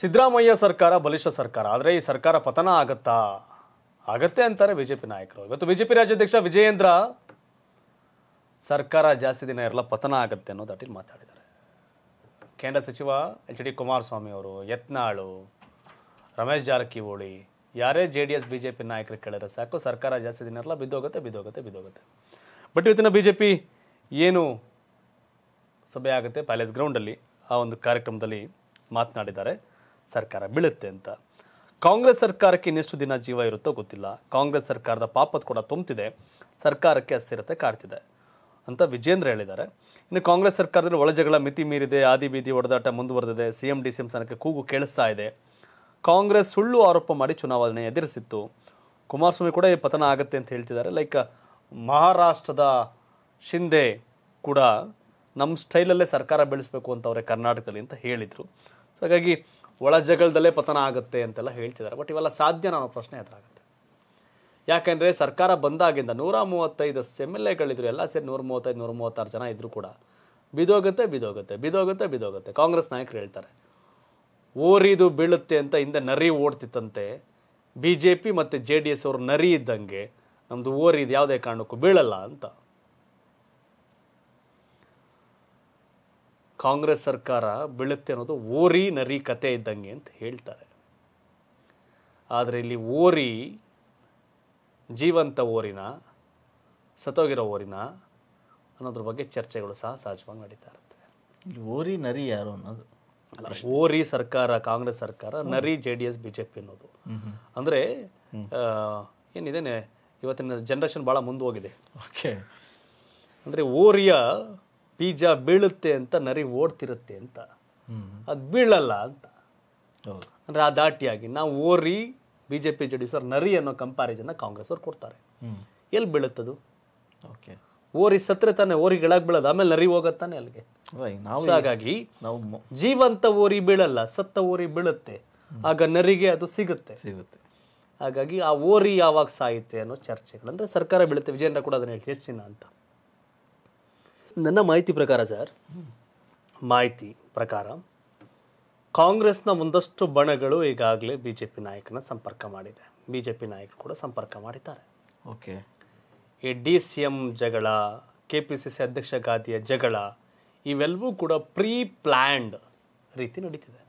ಸಿದ್ದರಾಮಯ್ಯ ಸರ್ಕಾರ ಬಲಿಷ್ಠ ಸರ್ಕಾರ ಆದರೆ ಈ ಸರ್ಕಾರ ಪತನ ಆಗತ್ತಾ ಆಗತ್ತೆ ಅಂತಾರೆ ಬಿಜೆಪಿ ನಾಯಕರು ಇವತ್ತು ಬಿಜೆಪಿ ರಾಜ್ಯಾಧ್ಯಕ್ಷ ವಿಜಯೇಂದ್ರ ಸರ್ಕಾರ ಜಾಸ್ತಿ ದಿನ ಇರಲ್ಲ ಪತನ ಆಗತ್ತೆ ಅನ್ನೋ ದಾಟಿಲಿ ಮಾತಾಡಿದ್ದಾರೆ ಕೇಂದ್ರ ಸಚಿವ ಎಚ್ ಡಿ ಕುಮಾರಸ್ವಾಮಿ ಅವರು ಯತ್ನಾಳು ರಮೇಶ್ ಜಾರಕಿಹೊಳಿ ಯಾರೇ J D S B J P ನಾಯಕರು ಕೇಳಿದ್ರೆ ಸಾಕು ಸರ್ಕಾರ ಜಾಸ್ತಿ ದಿನ ಇರಲ್ಲ ಬಿದ್ದೋಗುತ್ತೆ ಬಿದ್ದೋಗುತ್ತೆ ಬಿದ್ದೋಗುತ್ತೆ ಬಟ್ ಇವತ್ತಿನ ಬಿ ಜೆ ಪಿ ಏನು ಸಭೆ ಆಗುತ್ತೆ ಪ್ಯಾಲೇಸ್ ಗ್ರೌಂಡಲ್ಲಿ ಆ ಒಂದು ಕಾರ್ಯಕ್ರಮದಲ್ಲಿ ಮಾತನಾಡಿದ್ದಾರೆ ಸರ್ಕಾರ ಬೀಳುತ್ತೆ ಅಂತ ಕಾಂಗ್ರೆಸ್ ಸರ್ಕಾರಕ್ಕೆ ಇನ್ನೆಷ್ಟು ದಿನ ಜೀವ ಇರುತ್ತೋ ಗೊತ್ತಿಲ್ಲ ಕಾಂಗ್ರೆಸ್ ಸರ್ಕಾರದ ಪಾಪದ ಕೂಡ ತುಂಬುತ್ತಿದೆ ಸರ್ಕಾರಕ್ಕೆ ಅಸ್ಥಿರತೆ ಕಾಡ್ತಿದೆ ಅಂತ ವಿಜೇಂದ್ರ ಹೇಳಿದ್ದಾರೆ ಇನ್ನು ಕಾಂಗ್ರೆಸ್ ಸರ್ಕಾರದಲ್ಲಿ ಒಳಜಗಳ ಮಿತಿ ಮೀರಿದೆ ಆದಿ ಬೀದಿ ಒಡೆದಾಟ ಮುಂದುವರೆದಿದೆ C M D C M ಸ್ಥಾನಕ್ಕೆ ಕೂಗು ಕೇಳಿಸ್ತಾ ಇದೆ ಕಾಂಗ್ರೆಸ್ ಸುಳ್ಳು ಆರೋಪ ಮಾಡಿ ಚುನಾವಣೆ ಎದುರಿಸಿತ್ತು ಕುಮಾರಸ್ವಾಮಿ ಕೂಡ ಈ ಪತನ ಆಗುತ್ತೆ ಅಂತ ಹೇಳ್ತಿದ್ದಾರೆ ಲೈಕ್ ಮಹಾರಾಷ್ಟ್ರದ ಶಿಂದೆ ಕೂಡ ನಮ್ಮ ಸ್ಟೈಲಲ್ಲೇ ಸರ್ಕಾರ ಬೆಳೆಸಬೇಕು ಅವರೇ ಕರ್ನಾಟಕದಲ್ಲಿ ಅಂತ ಹೇಳಿದರು ಸೊ ಹಾಗಾಗಿ ಒಳ ಜಗಳದಲ್ಲೇ ಪತನ ಆಗುತ್ತೆ ಅಂತೆಲ್ಲ ಹೇಳ್ತಿದ್ದಾರೆ ಬಟ್ ಇವೆಲ್ಲ ಸಾಧ್ಯ ಅನ್ನೋ ಪ್ರಶ್ನೆ ಎದುರಾಗುತ್ತೆ ಯಾಕೆಂದರೆ ಸರ್ಕಾರ ಬಂದಾಗಿಂದ ನೂರ ಮೂವತ್ತೈದು ಎಮ್ ಎಲ್ ಎಗಳಿದ್ರು ಎಲ್ಲ ಸೇರಿ ನೂರ ಮೂವತ್ತೈದು ನೂರ ಮೂವತ್ತಾರು ಜನ ಇದ್ರು ಕೂಡ ಬಿದೋಗುತ್ತೆ ಬಿದೋಗುತ್ತೆ ಬಿದೋಗುತ್ತೆ ಬಿದೋಗುತ್ತೆ ಕಾಂಗ್ರೆಸ್ ನಾಯಕರು ಹೇಳ್ತಾರೆ ಓರಿದು ಬೀಳುತ್ತೆ ಅಂತ ಹಿಂದೆ ನರಿ ಓಡ್ತಿತ್ತಂತೆ ಬಿ ಜೆ ಪಿ ಮತ್ತು ಜೆ ಡಿ ಎಸ್ ಅವರು ನರಿ ಇದ್ದಂಗೆ ನಮ್ಮದು ಓರಿದು ಯಾವುದೇ ಕಾರಣಕ್ಕೂ ಬೀಳಲ್ಲ ಅಂತ ಕಾಂಗ್ರೆಸ್ ಸರ್ಕಾರ ಬೀಳುತ್ತೆ ಅನ್ನೋದು ಓರಿ ನರಿ ಕತೆ ಇದ್ದಂಗೆ ಅಂತ ಹೇಳ್ತಾರೆ ಆದರೆ ಇಲ್ಲಿ ಓರಿ ಜೀವಂತ ಓರಿನ ಸತೋಗಿರೋ ಓರಿನ ಅನ್ನೋದ್ರ ಬಗ್ಗೆ ಚರ್ಚೆಗಳು ಸಹ ಸಹಜವಾಗಿ ನಡೀತಾ ಇರುತ್ತೆ ಇಲ್ಲಿ ಓರಿ ನರಿ ಯಾರು ಅನ್ನೋದು ಓರಿ ಸರ್ಕಾರ ಕಾಂಗ್ರೆಸ್ ಸರ್ಕಾರ ನರಿ J D S B J P ಅನ್ನೋದು ಅಂದರೆ ಏನಿದೆ ಇವತ್ತಿನ ಜನ್ರೇಷನ್ ಭಾಳ ಮುಂದೆ ಹೋಗಿದೆ ಓಕೆ ಅಂದರೆ ಓರಿಯ ಬೀಜ ಬೀಳುತ್ತೆ ಅಂತ ನರಿ ಓಡ್ತಿರುತ್ತೆ ಅಂತ ಅದು ಬೀಳಲ್ಲ ಅಂತ ಅಂದರೆ ಆ ದಾಟಿಯಾಗಿ ನಾವು ಓರಿ B J P J D sir ನರಿ ಅನ್ನೋ ಕಂಪ್ಯಾರಿಸನ್ನ ಕಾಂಗ್ರೆಸ್ ಅವ್ರು ಕೊಡ್ತಾರೆ ಎಲ್ಲಿ ಬೀಳುತ್ತದು ಓಕೆ ಓರಿ ಸತ್ರೆ ತಾನೆ ಓರಿ ಗಿಳಕ್ಕೆ ಬೀಳೋದು ಆಮೇಲೆ ನರಿ ಹೋಗತ್ತಾನೆ ಅಲ್ಲಿಗೆ ಹಾಗಾಗಿ ನಾವು ಜೀವಂತ ಓರಿ ಬೀಳಲ್ಲ ಸತ್ತ ಓರಿ ಬೀಳುತ್ತೆ ಆಗ ನರಿಗೆ ಅದು ಸಿಗುತ್ತೆ ಸಿಗುತ್ತೆ ಹಾಗಾಗಿ ಆ ಓರಿ ಯಾವಾಗ ಸಾಯುತ್ತೆ ಅನ್ನೋ ಚರ್ಚೆಗಳು ಅಂದ್ರೆ ಸರ್ಕಾರ ಬೀಳುತ್ತೆ ವಿಜಯೇಂದ್ರ ಕೂಡ ಅದನ್ನ ಹೇಳ್ತೀವಿ ಎಷ್ಟು ಅಂತ ನನ್ನ ಮಾಹಿತಿ ಪ್ರಕಾರ ಸರ್ ಮಾಹಿತಿ ಪ್ರಕಾರ ಕಾಂಗ್ರೆಸ್ನ ಒಂದಷ್ಟು ಬಣಗಳು ಈಗಾಗಲೇ ಬಿ ಜೆ ಪಿ ನಾಯಕನ ಸಂಪರ್ಕ ಮಾಡಿದೆ ಬಿ ಜೆ ಪಿ ನಾಯಕರು ಕೂಡ ಸಂಪರ್ಕ ಮಾಡಿದ್ದಾರೆ ಓಕೆ ಈ ಡಿ ಸಿ ಎಂ ಜಗಳ ಕೆ ಪಿ ಸಿ ಸಿ ಅಧ್ಯಕ್ಷ ಗಾದಿಯ ಜಗಳ ಇವೆಲ್ಲವೂ ಕೂಡ ಪ್ರೀ ಪ್ಲ್ಯಾಂಡ್ ರೀತಿ ನಡೀತಿದೆ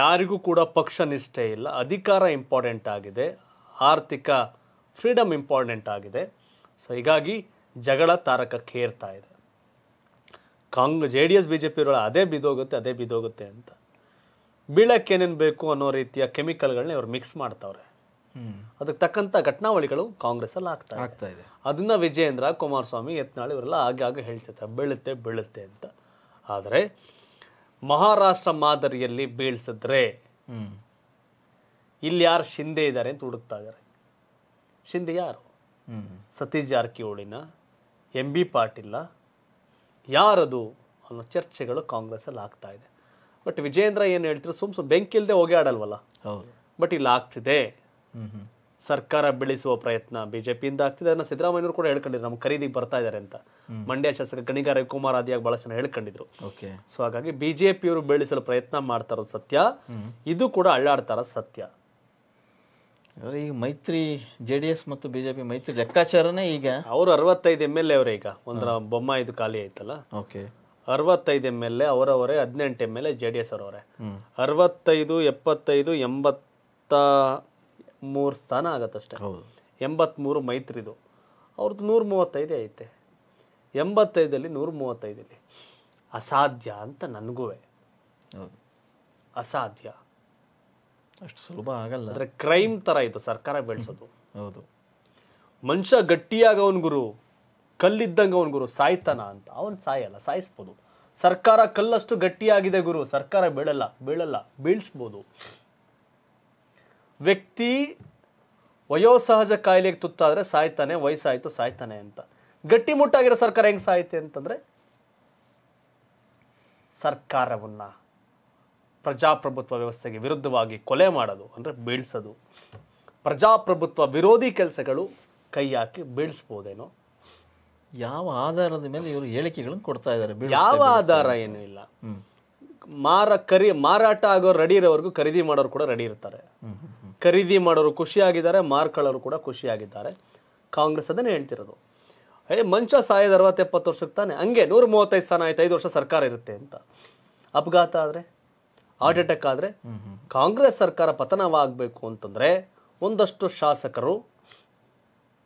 ಯಾರಿಗೂ ಕೂಡ ಪಕ್ಷ ನಿಷ್ಠೆ ಇಲ್ಲ ಅಧಿಕಾರ ಇಂಪಾರ್ಟೆಂಟ್ ಆಗಿದೆ ಆರ್ಥಿಕ ಫ್ರೀಡಮ್ ಇಂಪಾರ್ಟೆಂಟ್ ಆಗಿದೆ ಸೊ ಹೀಗಾಗಿ ಜಗಳ ಏರ್ತಾ ಇದೆ ಕಾಂಗ್ J D S B J ಪಿಗಳ ಅದೇ ಬಿದೋಗುತ್ತೆ ಅದೇ ಬಿದೋಗುತ್ತೆ ಅಂತ ಬೀಳಕ್ಕೆ ಬೇಕು ಅನ್ನೋ ರೀತಿಯ ಕೆಮಿಕಲ್ಗಳನ್ನ ಇವರು ಮಿಕ್ಸ್ ಮಾಡ್ತಾವ್ರೆ ಅದಕ್ಕೆ ತಕ್ಕಂಥ ಘಟನಾವಳಿಗಳು ಕಾಂಗ್ರೆಸ್ಸಲ್ಲಿ ಆಗ್ತಾ ಆಗ್ತಾ ಇದೆ ಅದನ್ನು ವಿಜಯೇಂದ್ರ ಕುಮಾರಸ್ವಾಮಿ ಯತ್ನಾಳ್ ಇವರೆಲ್ಲ ಆಗಿ ಆಗ ಹೇಳ್ತಿರ್ತಾರೆ ಬೀಳುತ್ತೆ ಬೀಳುತ್ತೆ ಅಂತ ಆದರೆ ಮಹಾರಾಷ್ಟ್ರ ಮಾದರಿಯಲ್ಲಿ ಬೀಳ್ಸಿದ್ರೆ ಇಲ್ಲಿ ಯಾರು ಶಿಂದೆ ಇದ್ದಾರೆ ಅಂತ ಹುಡುಕ್ತಾ ಇದ್ದಾರೆ ಶಿಂದೆ ಯಾರು ಸತೀಶ್ ಜಾರಕಿಹೊಳಿನ ಎಂ ಬಿ ಪಾಟೀಲ ಯಾರದು ಅನ್ನೋ ಚರ್ಚೆಗಳು ಕಾಂಗ್ರೆಸ್ಸಲ್ಲಿ ಆಗ್ತಾ ಇದೆ ಬಟ್ ವಿಜೇಂದ್ರ ಏನು ಹೇಳ್ತಿರೋ ಸುಮ್ ಸುಮ್ ಇಲ್ಲದೆ ಹೋಗಿ ಆಡಲ್ವಲ್ಲ ಬಟ್ ಇಲ್ಲಿ ಆಗ್ತಿದೆ ಸರ್ಕಾರ ಬೆಳೆಸುವ ಪ್ರಯತ್ನ ಬಿಜೆಪಿಯಿಂದ ಆಗ್ತಿದೆ ಅದನ್ನ ಸಿದ್ದರಾಮಯ್ಯವರು ಕೂಡ ಹೇಳ್ಕೊಂಡಿದ್ರು ನಮ್ಮ ಖರೀದಿಗೆ ಬರ್ತಾ ಇದಾರೆ ಅಂತ ಮಂಡ್ಯ ಶಾಸಕ ಗಣಿಗ ರವಿಕುಮಾರ್ ಆದಿಯಾಗಿ ಬಹಳ ಜನ ಹೇಳ್ಕೊಂಡಿದ್ರು ಸೊ ಹಾಗಾಗಿ ಬಿಜೆಪಿಯವರು ಬೆಳೆಸಲು ಪ್ರಯತ್ನ ಮಾಡ್ತಾರೋ ಸತ್ಯ ಇದು ಕೂಡ ಅಳ್ಳಾಡ್ತಾರ ಸತ್ಯ ಅಂದರೆ ಈಗ ಮೈತ್ರಿ ಜೆ ಡಿ ಎಸ್ ಮತ್ತು ಬಿ ಜೆ ಪಿ ಮೈತ್ರಿ ಲೆಕ್ಕಾಚಾರನೇ ಈಗ ಅವರು ಅರವತ್ತೈದು ಎಮ್ ಎಲ್ ಎ ಅವರೇ ಈಗ ಒಂದರ ಬೊಮ್ಮ ಇದು ಖಾಲಿ ಆಯ್ತಲ್ಲ ಓಕೆ ಅರವತ್ತೈದು ಎಮ್ ಎಲ್ ಎ ಅವರವರೇ ಹದಿನೆಂಟು M L A J D S ಅವರವರೇ ಅರವತ್ತೈದು ಎಪ್ಪತ್ತೈದು ಎಂಬತ್ತ ಮೂರು ಸ್ಥಾನ ಆಗತ್ತಷ್ಟೇ ಎಂಬತ್ಮೂರು ಮೈತ್ರಿದು ಅವ್ರದ್ದು ನೂರ ಮೂವತ್ತೈದೇ ಐತೆ ಎಂಬತ್ತೈದಲ್ಲಿ ನೂರ ಮೂವತ್ತೈದಲ್ಲಿ ಅಸಾಧ್ಯ ಅಂತ ನನಗೂ ಅಸಾಧ್ಯ ಅಷ್ಟು ಸುಲಭ ಆಗಲ್ಲ ಅಂದರೆ ಕ್ರೈಮ್ ಥರ ಇತ್ತು ಸರ್ಕಾರ ಬೆಳೆಸೋದು ಹೌದು ಮನುಷ್ಯ ಗಟ್ಟಿಯಾಗ ಅವನ ಗುರು ಕಲ್ಲಿದ್ದಂಗೆ ಅವನ ಗುರು ಸಾಯ್ತಾನ ಅಂತ ಅವನು ಸಾಯಲ್ಲ ಸಾಯಿಸ್ಬೋದು ಸರ್ಕಾರ ಕಲ್ಲಷ್ಟು ಗಟ್ಟಿಯಾಗಿದೆ ಗುರು ಸರ್ಕಾರ ಬೀಳಲ್ಲ ಬೀಳಲ್ಲ ಬೀಳ್ಸ್ಬೋದು ವ್ಯಕ್ತಿ ವಯೋಸಹಜ ಕಾಯಿಲೆಗೆ ತುತ್ತಾದರೆ ಸಾಯ್ತಾನೆ ವಯಸ್ಸಾಯ್ತು ಸಾಯ್ತಾನೆ ಅಂತ ಗಟ್ಟಿಮುಟ್ಟಾಗಿರೋ ಸರ್ಕಾರ ಹೆಂಗೆ ಸಾಯುತ್ತೆ ಅಂತಂದರೆ ಸರ್ಕಾರವನ್ನು ಪ್ರಜಾಪ್ರಭುತ್ವ ವ್ಯವಸ್ಥೆಗೆ ವಿರುದ್ಧವಾಗಿ ಕೊಲೆ ಮಾಡೋದು ಅಂದರೆ ಬೀಳ್ಸೋದು ಪ್ರಜಾಪ್ರಭುತ್ವ ವಿರೋಧಿ ಕೆಲಸಗಳು ಕೈ ಹಾಕಿ ಬೀಳ್ಸ್ಬೋದೇನೋ ಯಾವ ಆಧಾರದ ಮೇಲೆ ಇವರು ಹೇಳಿಕೆಗಳನ್ನು ಕೊಡ್ತಾ ಇದ್ದಾರೆ ಯಾವ ಆಧಾರ ಏನು ಇಲ್ಲ ಮಾರ ಖರಿ ಮಾರಾಟ ಆಗೋ ರೆಡಿ ಇರೋವರೆಗೂ ಖರೀದಿ ಮಾಡೋರು ಕೂಡ ರೆಡಿ ಇರ್ತಾರೆ ಖರೀದಿ ಮಾಡೋರು ಖುಷಿಯಾಗಿದ್ದಾರೆ ಮಾರ್ಕೊಳ್ಳೋರು ಕೂಡ ಖುಷಿಯಾಗಿದ್ದಾರೆ ಕಾಂಗ್ರೆಸ್ ಅದನ್ನೇ ಹೇಳ್ತಿರೋದು ಏ ಮನುಷ್ಯ ಸಾಯದ ಅರವತ್ತೆಪ್ಪತ್ತು ವರ್ಷಕ್ಕೆ ತಾನೆ ಹಂಗೆ ನೂರ ಮೂವತ್ತೈದು ಸ್ಥಾನ ಆಯ್ತು ಐದು ವರ್ಷ ಸರ್ಕಾರ ಇರುತ್ತೆ ಅಂತ ಅಪಘಾತ ಆದರೆ ಹಾರ್ಟ್ ಅಟ್ಯಾಕ್ ಆದರೆ ಕಾಂಗ್ರೆಸ್ ಸರ್ಕಾರ ಪತನವಾಗಬೇಕು ಅಂತಂದರೆ ಒಂದಷ್ಟು ಶಾಸಕರು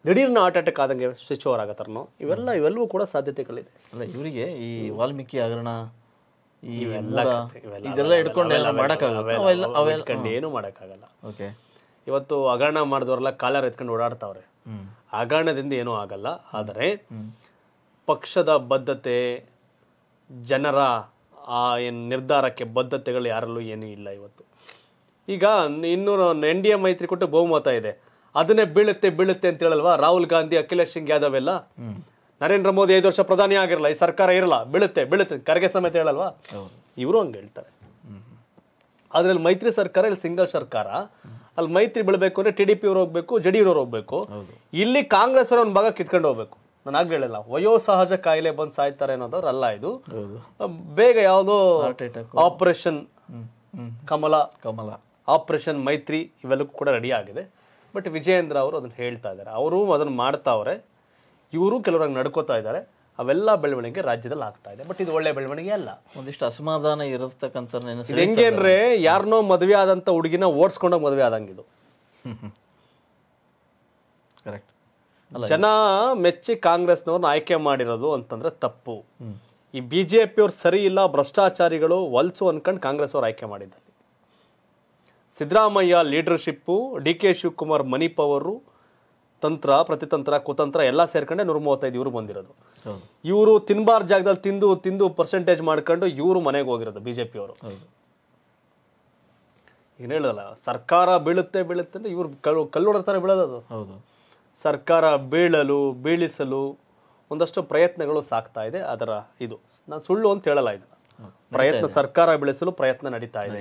ದಿಢೀರ್ನ ಹಾರ್ಟ್ ಅಟ್ಯಾಕ್ ಆದಂಗೆ ಸ್ವಿಚ್ ಓವರ್ ಆಗತ್ತಾರನೋ ಇವೆಲ್ಲ ಇವೆಲ್ಲವೂ ಕೂಡ ಸಾಧ್ಯತೆಗಳಿದೆ ಅಲ್ಲ ಇವರಿಗೆ ಈ ವಾಲ್ಮೀಕಿ ಹಗರಣ ಇವೆಲ್ಲ ಇದೆಲ್ಲ ಹಿಡ್ಕೊಂಡು ಮಾಡೋಕ್ಕಾಗಲ್ಲ ಏನೂ ಮಾಡೋಕ್ಕಾಗಲ್ಲ ಓಕೆ ಇವತ್ತು ಹಗರಣ ಮಾಡಿದವರೆಲ್ಲ ಕಾಲರ್ ಎತ್ಕೊಂಡು ಓಡಾಡ್ತಾವ್ರೆ ಹಗರಣದಿಂದ ಏನೂ ಆಗಲ್ಲ ಆದರೆ ಪಕ್ಷದ ಬದ್ಧತೆ ಜನರ ಆ ಏನು ನಿರ್ಧಾರಕ್ಕೆ ಬದ್ಧತೆಗಳು ಯಾರಲ್ಲೂ ಏನೂ ಇಲ್ಲ ಇವತ್ತು ಈಗ ಇನ್ನೂರು ಎನ್ ಡಿ ಎ ಮೈತ್ರಿ ಕೊಟ್ಟು ಬಹುಮತ ಇದೆ ಅದನ್ನೇ ಬೀಳುತ್ತೆ ಬೀಳುತ್ತೆ ಅಂತ ಹೇಳಲ್ವಾ ರಾಹುಲ್ ಗಾಂಧಿ ಅಖಿಲೇಶ್ ಸಿಂಗ್ ಯಾದವ್ ಎಲ್ಲ ನರೇಂದ್ರ ಮೋದಿ ಐದು ವರ್ಷ ಪ್ರಧಾನಿ ಆಗಿರಲ್ಲ ಈ ಸರ್ಕಾರ ಇರಲ್ಲ ಬೀಳುತ್ತೆ ಬೀಳುತ್ತೆ ಕರ್ಗೆ ಸಮೇತ ಹೇಳಲ್ವಾ ಇವರು ಹಂಗೆ ಹೇಳ್ತಾರೆ ಅದ್ರಲ್ಲಿ ಮೈತ್ರಿ ಸರ್ಕಾರ ಇಲ್ಲಿ ಸಿಂಗಲ್ ಸರ್ಕಾರ ಅಲ್ಲಿ ಮೈತ್ರಿ ಬೀಳಬೇಕು ಅಂದ್ರೆ ಟಿ ಡಿ ಪಿ ಅವ್ರು ಹೋಗ್ಬೇಕು ಜೆಡಿಯು ಅವ್ರು ಹೋಗ್ಬೇಕು ಇಲ್ಲಿ ಕಾಂಗ್ರೆಸ್ ಅವರ ಒಂದು ಭಾಗ ಕಿತ್ಕೊಂಡು ಹೋಗ್ಬೇಕು ನಾನು ಆಗ್ಲೇ ಹೇಳಲ್ಲ ವಯೋಸಹಜ ಕಾಯಿಲೆ ಬಂದು ಸಾಯ್ತಾರೆ ಅನ್ನೋದವ್ರು ಅಲ್ಲ ಇದು ಬೇಗ ಯಾವುದೋ ಆಪರೇಷನ್ ಕಮಲ ಕಮಲ ಆಪರೇಷನ್ ಮೈತ್ರಿ ಇವೆಲ್ಲಕ್ಕೂ ಕೂಡ ರೆಡಿ ಆಗಿದೆ ಬಟ್ ವಿಜಯೇಂದ್ರ ಅವರು ಅದನ್ನು ಹೇಳ್ತಾ ಇದ್ದಾರೆ ಅವರು ಅದನ್ನು ಮಾಡ್ತಾವ್ರೆ ಇವರು ಕೆಲವರಂಗೆ ನಡ್ಕೋತಾ ಇದ್ದಾರೆ ಅವೆಲ್ಲ ಬೆಳವಣಿಗೆ ರಾಜ್ಯದಲ್ಲಿ ಆಗ್ತಾ ಇದೆ ಬಟ್ ಇದು ಒಳ್ಳೆ ಬೆಳವಣಿಗೆ ಅಲ್ಲ ಒಂದಿಷ್ಟು ಅಸಮಾಧಾನ ಇರತಕ್ಕಂಥ ಹೆಂಗೇನ್ರೆ ಯಾರನ್ನೋ ಮದುವೆ ಆದಂತ ಹುಡುಗಿನ ಓಡಿಸ್ಕೊಂಡೋಗಿ ಮದುವೆ ಆದಂಗಿದು ಜನ ಮೆಚ್ಚಿ ಕಾಂಗ್ರೆಸ್ನವ್ರನ್ನ ಆಯ್ಕೆ ಮಾಡಿರೋದು ಅಂತಂದ್ರೆ ತಪ್ಪು ಈ ಬಿಜೆಪಿ ಅವ್ರು ಸರಿ ಇಲ್ಲ ಭ್ರಷ್ಟಾಚಾರಿಗಳು ವಲ್ಸು ಅನ್ಕೊಂಡು ಕಾಂಗ್ರೆಸ್ ಅವ್ರು ಆಯ್ಕೆ ಮಾಡಿದ್ದಾರೆ Siddaramaiah leadership D K Shivakumar ಮನಿ ಅವರು ತಂತ್ರ ಪ್ರತಿತಂತ್ರ ಕುತಂತ್ರ ಎಲ್ಲ ಸೇರ್ಕೊಂಡೆ ನೂರ ಮೂವತ್ತೈದು ಇವರು ಬಂದಿರೋದು ಇವರು ತಿನ್ಬಾರ್ ಜಾಗದಲ್ಲಿ ತಿಂದು ತಿಂದು ಪರ್ಸೆಂಟೇಜ್ ಮಾಡ್ಕೊಂಡು ಇವರು ಮನೆಗೆ ಹೋಗಿರೋದು ಬಿಜೆಪಿ ಅವರು ಏನು ಹೇಳಲ್ಲ ಸರ್ಕಾರ ಬೀಳುತ್ತೆ ಬೀಳುತ್ತೆ ಅಂದ್ರೆ ಇವರು ಕಲ್ಲು ಕಲ್ಲೋಡರ ಥರ ಬೀಳೋದು ಸರ್ಕಾರ ಬೀಳಲು ಬೀಳಿಸಲು ಒಂದಷ್ಟು ಪ್ರಯತ್ನಗಳು ಸಾಕ್ತಾ ಇದೆ ಅದರ ಇದು ನಾನು ಸುಳ್ಳು ಅಂತ ಹೇಳಲ್ಲ ಇದು ಪ್ರಯತ್ನ ಸರ್ಕಾರ ಬೆಳೆಸಲು ಪ್ರಯತ್ನ ನಡೀತಾ ಇದೆ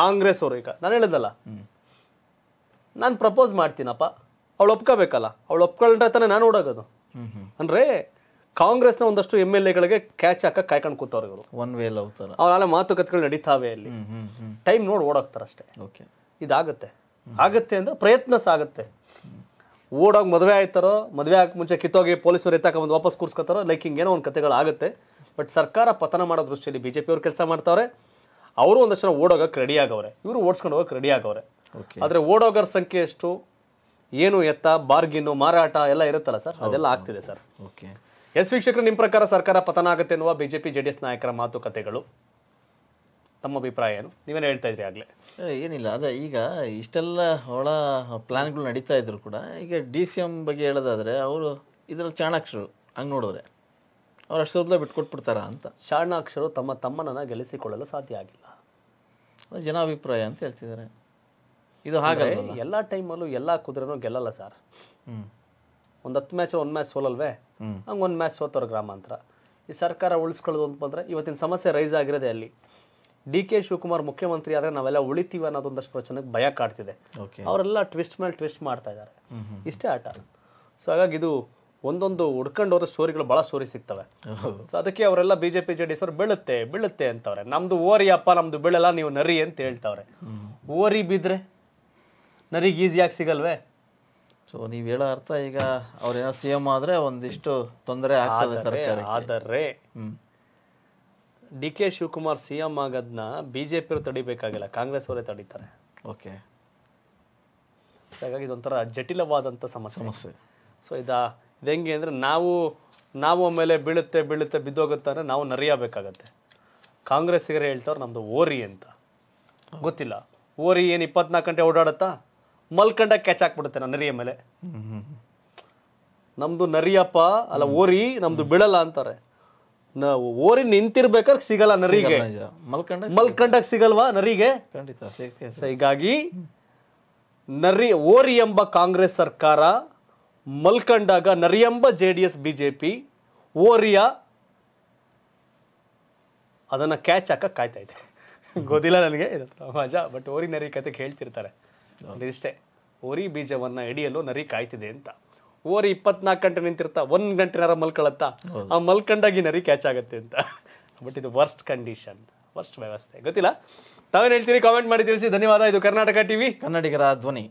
ಕಾಂಗ್ರೆಸ್ ಅವರು ಈಗ ನಾನು ಹೇಳಿದಲ್ಲ ನಾನು ಪ್ರಪೋಸ್ ಮಾಡ್ತೀನಪ್ಪ ಅವಳು ಒಪ್ಕೋಬೇಕಲ್ಲ ಅವಳು ಒಪ್ಕೊಂಡ್ರೆ ತಾನೇ ನಾನು ಓಡಾಗೋದು ಅಂದ್ರೆ ಕಾಂಗ್ರೆಸ್ನ ಒಂದಷ್ಟು ಎಮ್ ಎಲ್ ಎಗಳಿಗೆ ಕ್ಯಾಚ್ ಹಾಕಕ್ ಕಾಯ್ಕೊಂಡು ಕೂತವ್ರು ಒನ್ ವೇ ಹೋಗ್ತಾರೆ ಅವ್ರಲ್ಲ ಮಾತುಕತೆಗಳು ನಡೀತಾವೆ ಅಲ್ಲಿ ಟೈಮ್ ನೋಡಿ ಓಡೋಗ್ತಾರಷ್ಟೇ ಓಕೆ ಇದಾಗುತ್ತೆ ಆಗುತ್ತೆ ಅಂದ್ರೆ ಪ್ರಯತ್ನ ಸಾಗುತ್ತೆ ಓಡೋಗಿ ಮದುವೆ ಆಯ್ತಾರೋ ಮದುವೆ ಆಗಿ ಮುಂಚೆ ಕಿತ್ತೋಗಿ ಪೊಲೀಸರು ಎತ್ತಾಕೊಂಬಂದು ವಾಪಸ್ ಕೂರಿಸ್ಕೋತಾರೋ ಲೈಕ್ ಏನೋ ಒಂದು ಕತೆಗಳಾಗುತ್ತೆ ಬಟ್ ಸರ್ಕಾರ ಪತನ ಮಾಡೋ ದೃಷ್ಟಿಯಲ್ಲಿ ಬಿ ಜೆ ಪಿಯವ್ರು ಕೆಲಸ ಮಾಡ್ತಾವ್ರೆ ಅವರು ಒಂದಷ್ಟು ಓಡೋಗಕ್ಕೆ ರೆಡಿ ಆಗವ್ರೆ ಇವರು ಓಡಿಸ್ಕೊಂಡು ಹೋಗಕ್ಕೆ ರೆಡಿ ಆಗವ್ರೆ ಆದರೆ ಓಡೋಗರ ಸಂಖ್ಯೆ ಎಷ್ಟು ಏನು ಎತ್ತ ಬಾರ್ಗಿನ್ನು ಮಾರಾಟ ಎಲ್ಲ ಇರುತ್ತಲ್ಲ ಸರ್ ಅದೆಲ್ಲ ಆಗ್ತಿದೆ ಸರ್ ಓಕೆ ಎಸ್ ವೀಕ್ಷಕರು ನಿಮ್ಮ ಪ್ರಕಾರ ಸರ್ಕಾರ ಪತನ ಆಗುತ್ತೆ ಎನ್ನುವ ಬಿಜೆಪಿ ಎಸ್ ನಾಯಕರ ಮಾತುಕತೆಗಳು ತಮ್ಮ ಅಭಿಪ್ರಾಯ ಏನು ನೀವೇನು ಹೇಳ್ತಾ ಇದ್ರಿ ಆಗಲೇ ಏನಿಲ್ಲ ಅದೇ ಈಗ ಇಷ್ಟೆಲ್ಲ ಒಳ ಪ್ಲ್ಯಾನ್ಗಳು ನಡೀತಾ ಇದ್ರು ಕೂಡ ಈಗ ಡಿ ಸಿ ಎಮ್ ಬಗ್ಗೆ ಹೇಳೋದಾದರೆ ಅವರು ಇದರಲ್ಲಿ ಚಾಣಾಕ್ಷರು ಹಂಗೆ ನೋಡಿದ್ರೆ ಅವ್ರು ಅಷ್ಟೊದ್ಲ ಬಿಟ್ಕೊಟ್ಬಿಡ್ತಾರಾ ಅಂತ ಚಾಣಾಕ್ಷರು ತಮ್ಮ ತಮ್ಮನನ್ನು ಗೆಲ್ಲಿಸಿಕೊಳ್ಳಲು ಸಾಧ್ಯ ಆಗಿಲ್ಲ ಅದು ಜನಾಭಿಪ್ರಾಯ ಅಂತ ಹೇಳ್ತಿದ್ದಾರೆ ಇದು ಹಾಗೆ ಎಲ್ಲ ಟೈಮಲ್ಲೂ ಎಲ್ಲ ಕುದುರೆನೂ ಗೆಲ್ಲಲ್ಲ ಸರ್ ಒಂದು ಹತ್ತು ಮ್ಯಾಚ್ ಒಂದು ಮ್ಯಾಚ್ ಸೋಲಲ್ವೇ ಹಂಗೆ ಒಂದು ಮ್ಯಾಚ್ ಸೋತವ್ರ ಗ್ರಾಮಾಂತರ ಈ ಸರ್ಕಾರ ಉಳಿಸ್ಕೊಳ್ಳೋದು ಅಂತ ಬಂದರೆ ಇವತ್ತಿನ ಸಮಸ್ಯೆ ರೈಸ್ ಆಗಿರೋದೆ ಅಲ್ಲಿ ಡಿ ಕೆ ಶಿವಕುಮಾರ್ ಮುಖ್ಯಮಂತ್ರಿ ಆದ್ರೆ ನಾವೆಲ್ಲ ಉಳಿತೀವಿ ಅನ್ನೋದೊಂದಷ್ಟು ಪ್ರಚನಕ್ಕೆ ಭಯ ಕಾಡ್ತಿದೆ ಅವರೆಲ್ಲ ಟ್ವಿಸ್ಟ್ ಮೇಲೆ ಟ್ವಿಸ್ಟ್ ಮಾಡ್ತಾ ಇದ್ದಾರೆ ಇಷ್ಟೇ ಆಟ ಸೊ ಹಾಗಾಗಿ ಇದು ಒಂದೊಂದು ಹುಡ್ಕೊಂಡು ಹೋದ್ರೆ ಸ್ಟೋರಿಗಳು ಭಾಳ ಸ್ಟೋರಿ ಸಿಗ್ತವೆ ಸೊ ಅದಕ್ಕೆ ಅವರೆಲ್ಲ B J P J D S ಅವ್ರು ಬೀಳುತ್ತೆ ಬೀಳುತ್ತೆ ಅಂತವ್ರೆ ನಮ್ದು ಓರಿ ಅಪ್ಪ ನಮ್ದು ಬೀಳಲ್ಲ ನೀವು ನರಿ ಅಂತ ಹೇಳ್ತಾವ್ರೆ ಓರಿ ಬಿದ್ರೆ ನರಿಗೆ ಈಸಿಯಾಗಿ ಸಿಗಲ್ವೇ ಸೊ ನೀವು ಹೇಳೋ ಅರ್ಥ ಈಗ ಅವ್ರೇನೋ ಸಿ ಎಂ ಆದ್ರೆ ಒಂದಿಷ್ಟು ತೊಂದರೆ ಆಗ್ತದೆ ಸರ್ಕಾರ ಆದರೆ D K Shivakumar C M ಆಗೋದನ್ನ ಬಿ ಜೆ ಪಿಯವರು ತಡಿಬೇಕಾಗಿಲ್ಲ ಕಾಂಗ್ರೆಸ್ ಅವರೇ ತಡೀತಾರೆ ಓಕೆ ಹಾಗಾಗಿ ಇದೊಂಥರ ಜಟಿಲವಾದಂಥ ಸಮಸ್ಯೆ ಸಮಸ್ಯೆ ಸೊ ಇದು ಇದು ಹೆಂಗೆ ಅಂದರೆ ನಾವು ನಾವು ಆಮೇಲೆ ಬೀಳುತ್ತೆ ಬೀಳುತ್ತೆ ಬಿದ್ದೋಗುತ್ತೆ ಅಂದರೆ ನಾವು ನರಿಯಬೇಕಾಗತ್ತೆ ಕಾಂಗ್ರೆಸ್ಸಿಗರೇ ಹೇಳ್ತಾರ ನಮ್ಮದು ಓರಿ ಅಂತ ಗೊತ್ತಿಲ್ಲ ಓರಿ ಏನು ಇಪ್ಪತ್ನಾಲ್ಕು ಗಂಟೆ ಓಡಾಡುತ್ತಾ ಮಲ್ಕಂಡ ಕ್ಯಾಚ್ ಹಾಕ್ಬಿಡುತ್ತೆ ನಾನು ನರಿಯ ಮೇಲೆ ನಮ್ಮದು ನರಿಯಪ್ಪ ಅಲ್ಲ ಓರಿ ನಮ್ಮದು ಬೀಳಲ್ಲ ಅಂತಾರೆ ಓರಿ ನಿಂತಿರ್ಬೇಕಾದ್ರೆ ಸಿಗಲ್ಲ ನರಿಗೆ ಮಲ್ಕಂಡ ಮಲ್ಕಂಡಾಗ ಸಿಗಲ್ವಾ ನರಿಗೆ ಖಂಡಿತ ಹೀಗಾಗಿ ನರಿ ಓರಿ ಎಂಬ ಕಾಂಗ್ರೆಸ್ ಸರ್ಕಾರ ಮಲ್ಕಂಡಾಗ ನರಿ ಎಂಬ J D S B J P ಓರಿಯ ಅದನ್ನ ಕ್ಯಾಚ್ ಹಾಕಕ್ಕೆ ಕಾಯ್ತಾ ಇದೆ ಗೊತ್ತಿಲ್ಲ ನನಗೆ ಇದು ಬಟ್ ಓರಿ ನರಿ ಕತೆ ಹೇಳ್ತಿರ್ತಾರೆ ಇಷ್ಟೇ ಓರಿ ಬೀಜವನ್ನ ಹಿಡಿಯಲು ನರಿ ಕಾಯ್ತಿದೆ ಅಂತ ಓರಿ ಇಪ್ಪತ್ನಾಲ್ಕು ಗಂಟೆ ನಿಂತಿರ್ತಾ ಒಂದ್ ಗಂಟೆನಾರ ಮಲ್ಕೊಳತ್ತಾ ಆ ಮಲ್ಕಂಡಾಗಿ ನರಿ ಕ್ಯಾಚ್ ಆಗತ್ತೆ ಅಂತ ಬಟ್ ಇದು ವರ್ಸ್ಟ್ ಕಂಡೀಷನ್ ವರ್ಸ್ಟ್ ವ್ಯವಸ್ಥೆ ಗೊತ್ತಿಲ್ಲ ತಾವೇನು ಹೇಳ್ತೀರಿ ಕಾಮೆಂಟ್ ಮಾಡಿ ತಿಳಿಸಿ ಧನ್ಯವಾದ ಇದು ಕರ್ನಾಟಕ ಟಿವಿ ಕನ್ನಡಿಗರ ಧ್ವನಿ